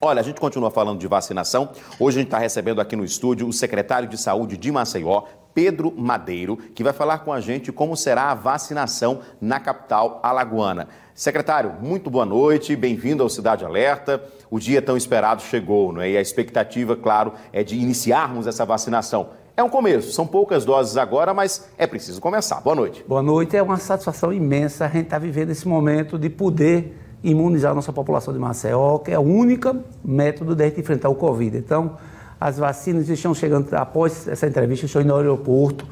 Olha, a gente continua falando de vacinação. Hoje a gente está recebendo aqui no estúdio o secretário de Saúde de Maceió, Pedro Madeiro, que vai falar com a gente como será a vacinação na capital alagoana. Secretário, muito boa noite, bem-vindo ao Cidade Alerta. O dia tão esperado chegou, não é? E a expectativa, claro, é de iniciarmos essa vacinação. É um começo, são poucas doses agora, mas é preciso começar. Boa noite. Boa noite, é uma satisfação imensa a gente estar tá vivendo esse momento de poder imunizar a nossa população de Maceió, que é o único método de gente enfrentar o Covid. Então, as vacinas estão chegando, após essa entrevista, estão indo ao aeroporto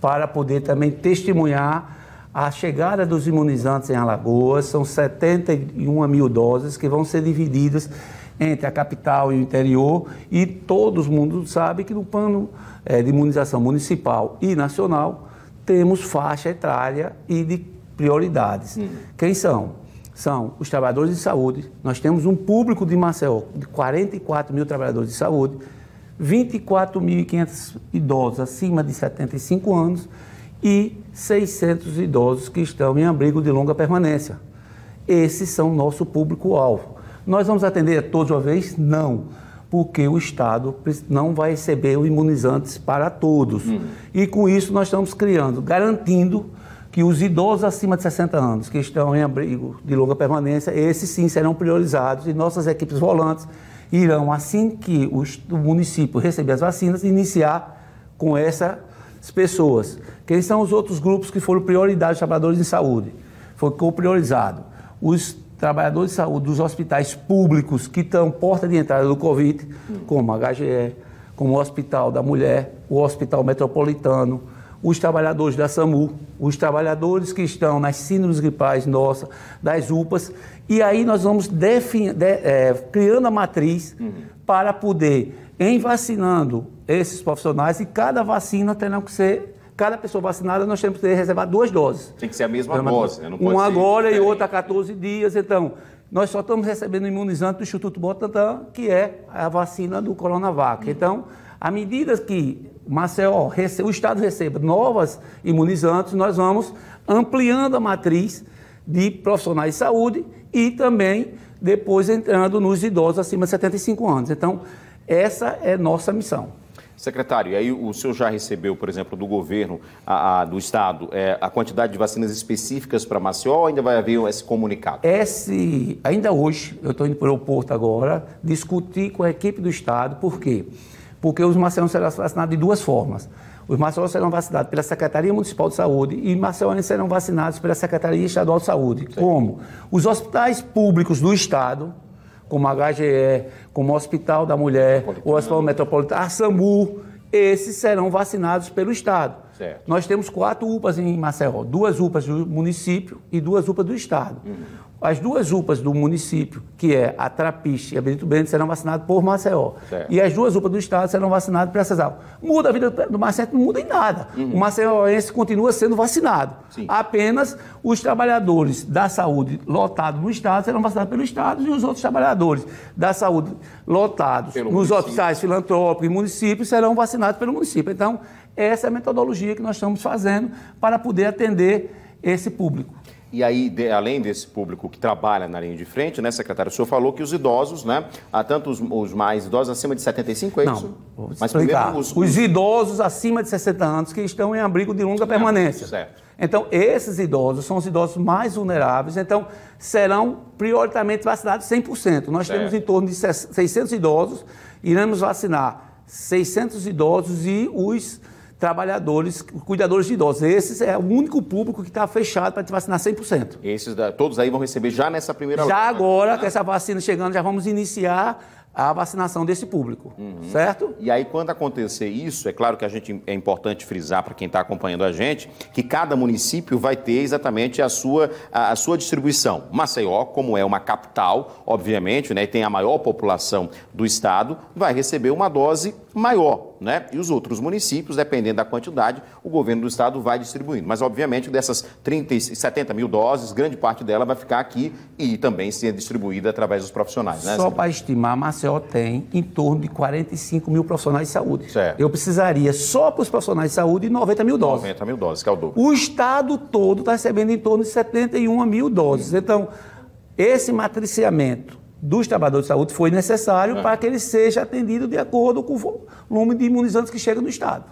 para poder também testemunhar a chegada dos imunizantes em Alagoas. São 71 mil doses que vão ser divididas entre a capital e o interior e todo mundo sabe que no plano é, de imunização municipal e nacional temos faixa etária e de prioridades. Hum. Quem são? são os trabalhadores de saúde. Nós temos um público de Maceió de 44 mil trabalhadores de saúde, 24.500 idosos acima de 75 anos e 600 idosos que estão em abrigo de longa permanência. Esses são nosso público-alvo. Nós vamos atender a todos uma vez? Não, porque o Estado não vai receber imunizantes para todos. Hum. E com isso nós estamos criando, garantindo que os idosos acima de 60 anos, que estão em abrigo de longa permanência, esses sim serão priorizados e nossas equipes volantes irão, assim que os, o município receber as vacinas, iniciar com essas pessoas. Quem são os outros grupos que foram prioridade de trabalhadores de saúde? foi priorizado os trabalhadores de saúde dos hospitais públicos que estão porta de entrada do Covid, como a HGE, como o Hospital da Mulher, o Hospital Metropolitano, os trabalhadores da SAMU, os trabalhadores que estão nas síndromes gripais nossas, das UPAs, e aí nós vamos de, é, criando a matriz uhum. para poder, em vacinando esses profissionais, e cada vacina terá que ser cada pessoa vacinada, nós temos que reservar duas doses. Tem que ser a mesma então, dose, né? uma agora diferente. e outra a 14 dias. Então, nós só estamos recebendo imunizante do Instituto Botantan, que é a vacina do Coronavac. Uhum. Então, à medida que Maceió, o Estado receba novas imunizantes, nós vamos ampliando a matriz de profissionais de saúde e também depois entrando nos idosos acima de 75 anos. Então, essa é nossa missão. Secretário, aí o senhor já recebeu, por exemplo, do governo a, a, do estado é, a quantidade de vacinas específicas para Maceió ou ainda vai haver esse comunicado? Esse, ainda hoje, eu estou indo para o aeroporto agora, discutir com a equipe do estado, por quê? porque os marcelenses serão vacinados de duas formas. Os marcelenses serão vacinados pela Secretaria Municipal de Saúde e marcelenses serão vacinados pela Secretaria Estadual de Saúde. Sim. Como? Os hospitais públicos do Estado, como a HGE, como o Hospital da Mulher, o Hospital Metropolitano, a SAMU, esses serão vacinados pelo Estado. Certo. Nós temos quatro UPAs em Maceió, duas UPAs do município e duas UPAs do estado. Uhum. As duas UPAs do município, que é a Trapiche e a Benito Bento, serão vacinadas por Maceió. Certo. E as duas UPAs do estado serão vacinadas por Cesar. Muda a vida do Maceió, não muda em nada. Uhum. O maceióense continua sendo vacinado. Sim. Apenas os trabalhadores da saúde lotados no estado serão vacinados pelo estado e os outros trabalhadores da saúde lotados pelo nos município. hospitais filantrópicos e municípios serão vacinados pelo município. Então, essa é a metodologia que nós estamos fazendo para poder atender esse público. E aí, de, além desse público que trabalha na linha de frente, né, secretário? O senhor falou que os idosos, né? Há tanto os, os mais idosos acima de 75, é Não, isso? Vou Mas explicar. Os, os... os, idosos acima de 60 anos que estão em abrigo de longa permanência. É, certo. Então, esses idosos são os idosos mais vulneráveis, então serão prioritariamente vacinados 100%. Nós certo. temos em torno de 600 idosos, iremos vacinar 600 idosos e os trabalhadores, cuidadores de idosos. Esse é o único público que está fechado para vacinar 100%. Esses da, todos aí vão receber já nessa primeira Já agora, né? com essa vacina chegando, já vamos iniciar a vacinação desse público, uhum. certo? E aí, quando acontecer isso, é claro que a gente é importante frisar para quem está acompanhando a gente que cada município vai ter exatamente a sua, a, a, sua distribuição. Maceió, como é uma capital, obviamente, né, e tem a maior população do estado, vai receber uma dose maior né? E os outros municípios, dependendo da quantidade, o governo do estado vai distribuindo. Mas, obviamente, dessas 30 e 70 mil doses, grande parte dela vai ficar aqui e também ser distribuída através dos profissionais, né? Só para estimar, Maceió tem em torno de 45 mil profissionais de saúde. Certo. Eu precisaria só para os profissionais de saúde 90 mil doses. 90 mil doses, que é o dobro. O estado todo está recebendo em torno de 71 mil doses. Então, esse matriciamento dos trabalhadores de saúde foi necessário é. para que ele seja atendido de acordo com o volume de imunizantes que chega no Estado.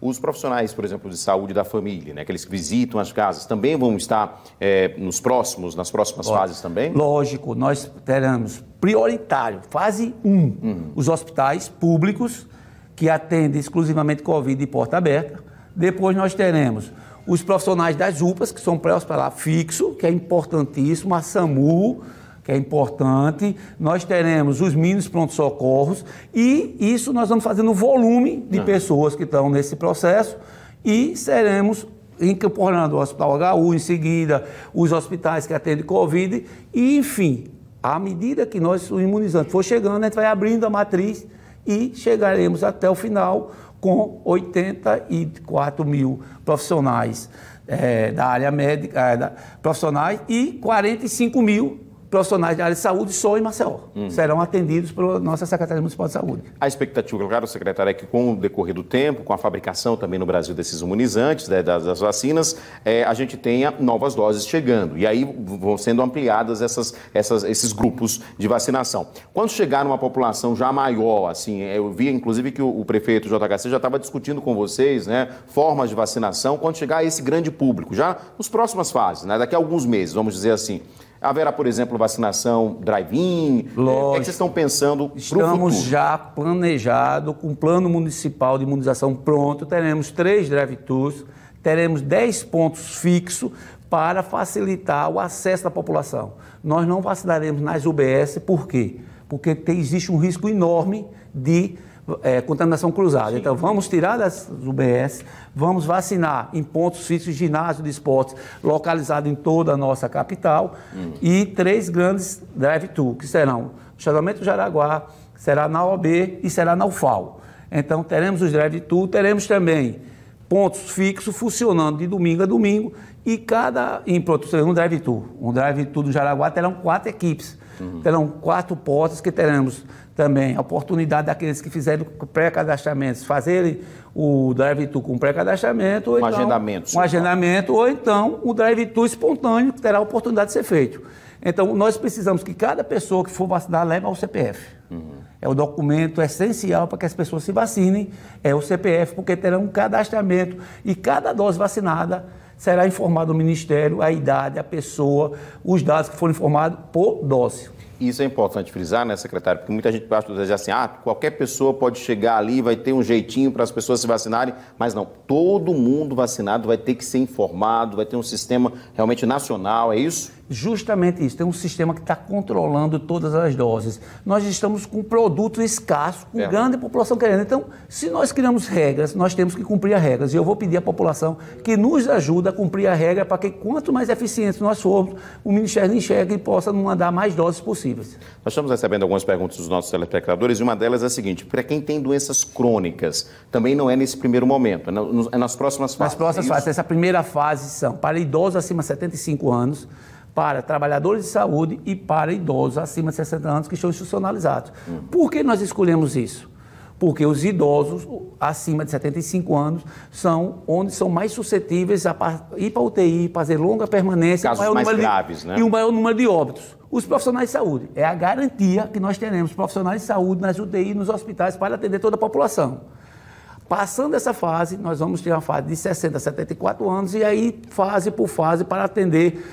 Os profissionais, por exemplo, de saúde da família, né, aqueles que visitam as casas, também vão estar é, nos próximos, nas próximas Lógico. fases também? Lógico, nós teremos prioritário, fase 1, uhum. os hospitais públicos que atendem exclusivamente Covid de porta aberta. Depois nós teremos os profissionais das UPAs, que são pré-hospitalar fixo, que é importantíssimo, a SAMU, que é importante. Nós teremos os mínimos pronto-socorros e isso nós vamos fazendo no volume de ah. pessoas que estão nesse processo e seremos incorporando o Hospital HU em seguida, os hospitais que atendem Covid e, enfim, à medida que nós, o imunizante for chegando, a gente vai abrindo a matriz e chegaremos até o final com 84 mil profissionais é, da área médica, é, da, profissionais e 45 mil profissionais da área de saúde só em Maceió. Hum. Serão atendidos pela nossa Secretaria Municipal de Saúde. A expectativa, claro, secretário, é que com o decorrer do tempo, com a fabricação também no Brasil desses imunizantes, né, das, das, vacinas, é, a gente tenha novas doses chegando. E aí vão sendo ampliadas essas, essas, esses grupos de vacinação. Quando chegar numa população já maior, assim, é, eu vi inclusive que o, o prefeito JHC já estava discutindo com vocês, né, formas de vacinação, quando chegar a esse grande público, já nas próximas fases, né, daqui a alguns meses, vamos dizer assim. Haverá, por exemplo, vacinação drive-in? Lógico. É, o que, é vocês estão pensando Estamos já planejado, com o plano municipal de imunização pronto, teremos três drive tours teremos dez pontos fixos para facilitar o acesso da população. Nós não vacinaremos nas UBS, por quê? Porque tem, existe um risco enorme de é, contaminação cruzada. Sim. Então, vamos tirar das UBS, vamos vacinar em pontos fixos, ginásio de esportes localizado em toda a nossa capital hum. e três grandes drive-thru, que serão o Chagamento Jaraguá, será na OB e será na UFAL. Então, teremos os drive-thru, teremos também pontos fixos funcionando de domingo a domingo e cada, em produção, um drive-thru. Um drive-thru do Jaraguá terão quatro equipes, uhum. terão quatro portas que teremos também a oportunidade daqueles que fizeram pré-cadastramentos fazerem o drive-thru com pré-cadastramento. Um então, agendamento. Um agendamento, ou então o drive-thru espontâneo, que terá a oportunidade de ser feito. Então, nós precisamos que cada pessoa que for vacinar leve ao CPF. Uhum. É o documento essencial para que as pessoas se vacinem, é o CPF, porque terá um cadastramento e cada dose vacinada será informado ao Ministério a idade, a pessoa, os dados que foram informados por dose. Isso é importante frisar, né, secretário? Porque muita gente pode dizer assim, ah, qualquer pessoa pode chegar ali, vai ter um jeitinho para as pessoas se vacinarem, mas não, todo mundo vacinado vai ter que ser informado, vai ter um sistema realmente nacional, é isso? Justamente isso, tem um sistema que está controlando todas as doses. Nós estamos com produto escasso, com é. grande população querendo. Então, se nós criamos regras, nós temos que cumprir as regras. E eu vou pedir à população que nos ajude a cumprir a regra para que quanto mais eficientes nós formos, o Ministério enxergue e possa mandar mais doses possível possíveis. Nós estamos recebendo algumas perguntas dos nossos telespectadores e uma delas é a seguinte: para quem tem doenças crônicas, também não é nesse primeiro momento, é, é nas próximas fases. Nas próximas é fases. Essa primeira fase são para idosos acima de 75 anos, para trabalhadores de saúde e para idosos acima de 60 anos que estão institucionalizados. Hum. Por que nós escolhemos isso? porque os idosos acima de 75 anos são onde são mais suscetíveis a ir para UTI, fazer longa permanência Casos mais graves, de, né? e o um maior número de óbitos. Os profissionais de saúde. É a garantia que nós teremos profissionais de saúde nas UTI, nos hospitais, para atender toda a população. Passando essa fase, nós vamos ter uma fase de 60 a 74 anos e aí fase por fase para atender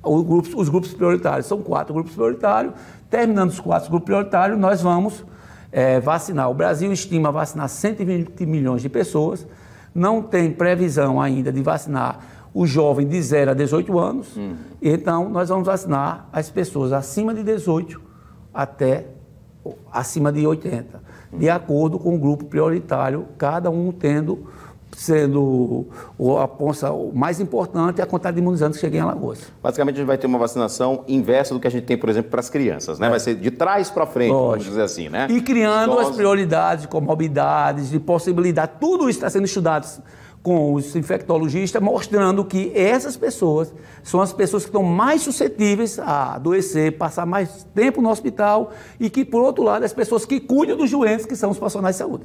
os grupos, os grupos prioritários. São quatro grupos prioritários. Terminando os quatro grupos prioritários, nós vamos é, vacinar. O Brasil estima vacinar 120 milhões de pessoas, não tem previsão ainda de vacinar o jovem de 0 a 18 anos, uhum. então nós vamos vacinar as pessoas acima de 18 até acima de 80, uhum. de acordo com o grupo prioritário, cada um tendo sendo a ponça mais importante é a quantidade de imunizantes que chega em Alagoas. Basicamente, a gente vai ter uma vacinação inversa do que a gente tem, por exemplo, para as crianças, né? É. Vai ser de trás para frente, Lógico. vamos dizer assim, né? E criando as prioridades, comorbidades, de possibilidade, tudo isso está sendo estudado com os infectologistas, mostrando que essas pessoas são as pessoas que estão mais suscetíveis a adoecer, passar mais tempo no hospital e que, por outro lado, as pessoas que cuidam dos doentes, que são os profissionais de saúde.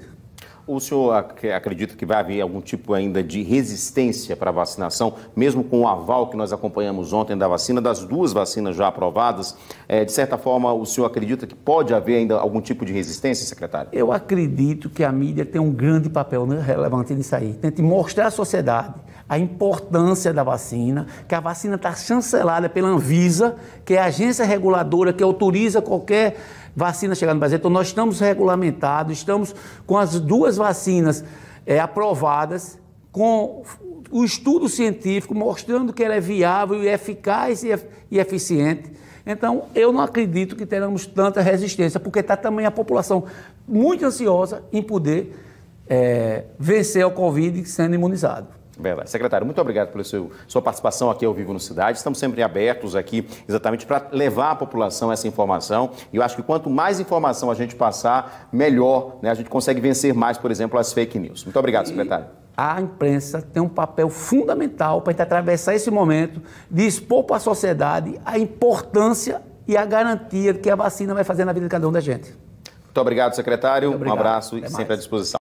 O senhor acredita que vai haver algum tipo ainda de resistência para a vacinação, mesmo com o aval que nós acompanhamos ontem da vacina, das duas vacinas já aprovadas? É, de certa forma, o senhor acredita que pode haver ainda algum tipo de resistência, secretário? Eu acredito que a mídia tem um grande papel né, relevante nisso aí. Tente mostrar à sociedade a importância da vacina, que a vacina está chancelada pela Anvisa, que é a agência reguladora que autoriza qualquer vacina chegar no Brasil. Então, nós estamos regulamentados, estamos com as duas vacinas é, aprovadas, com o estudo científico mostrando que ela é viável e eficaz e, e eficiente. Então, eu não acredito que teremos tanta resistência, porque está também a população muito ansiosa em poder é, vencer o Covid sendo imunizado. Verdade. Secretário, muito obrigado pela seu, sua participação aqui ao vivo no Cidade. Estamos sempre abertos aqui exatamente para levar à população essa informação. E eu acho que quanto mais informação a gente passar, melhor né? a gente consegue vencer mais, por exemplo, as fake news. Muito obrigado, secretário. a imprensa tem um papel fundamental para atravessar esse momento de expor para a sociedade a importância e a garantia que a vacina vai fazer na vida de cada um da gente. Muito obrigado, secretário. Muito obrigado. Um abraço Até e mais. sempre à disposição.